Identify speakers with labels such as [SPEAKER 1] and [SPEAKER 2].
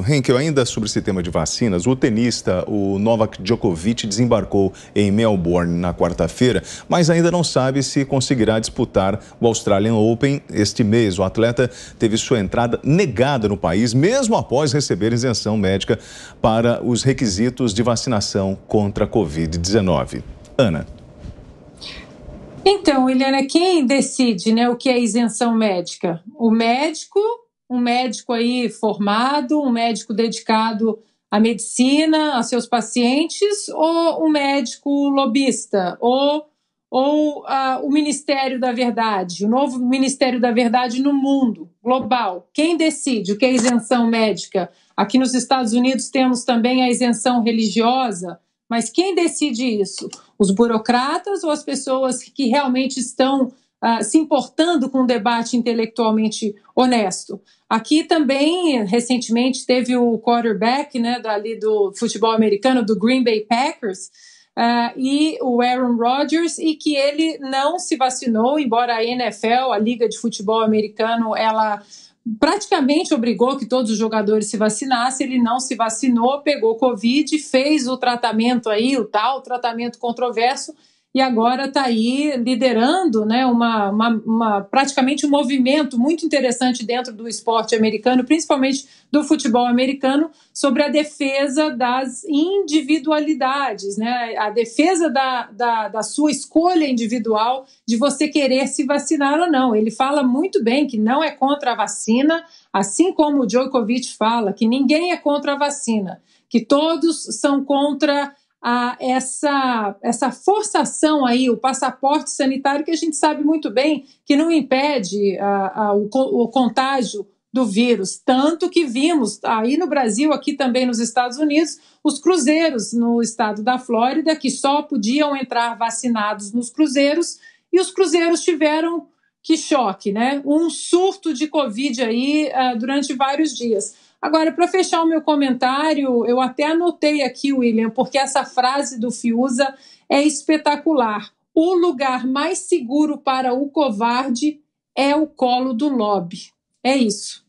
[SPEAKER 1] Henkel, ainda sobre esse tema de vacinas, o tenista, o Novak Djokovic, desembarcou em Melbourne na quarta-feira, mas ainda não sabe se conseguirá disputar o Australian Open este mês. O atleta teve sua entrada negada no país, mesmo após receber isenção médica para os requisitos de vacinação contra a Covid-19. Ana.
[SPEAKER 2] Então, Eliana, quem decide né, o que é isenção médica? O médico um médico aí formado, um médico dedicado à medicina, a seus pacientes, ou um médico lobista, ou, ou uh, o Ministério da Verdade, o novo Ministério da Verdade no mundo, global. Quem decide o que é isenção médica? Aqui nos Estados Unidos temos também a isenção religiosa, mas quem decide isso? Os burocratas ou as pessoas que realmente estão uh, se importando com um debate intelectualmente honesto. Aqui também, recentemente, teve o quarterback né, dali do futebol americano, do Green Bay Packers, uh, e o Aaron Rodgers, e que ele não se vacinou, embora a NFL, a Liga de Futebol Americano, ela praticamente obrigou que todos os jogadores se vacinassem, ele não se vacinou, pegou Covid, fez o tratamento aí, o tal tratamento controverso, e agora está aí liderando né, uma, uma, uma, praticamente um movimento muito interessante dentro do esporte americano, principalmente do futebol americano, sobre a defesa das individualidades, né, a defesa da, da, da sua escolha individual de você querer se vacinar ou não. Ele fala muito bem que não é contra a vacina, assim como o Djokovic fala que ninguém é contra a vacina, que todos são contra a essa, essa forçação aí, o passaporte sanitário, que a gente sabe muito bem que não impede a, a, o, o contágio do vírus. Tanto que vimos aí no Brasil, aqui também nos Estados Unidos, os cruzeiros no estado da Flórida, que só podiam entrar vacinados nos cruzeiros, e os cruzeiros tiveram que choque, né? Um surto de Covid aí uh, durante vários dias. Agora, para fechar o meu comentário, eu até anotei aqui, William, porque essa frase do Fiuza é espetacular. O lugar mais seguro para o covarde é o colo do lobby. É isso.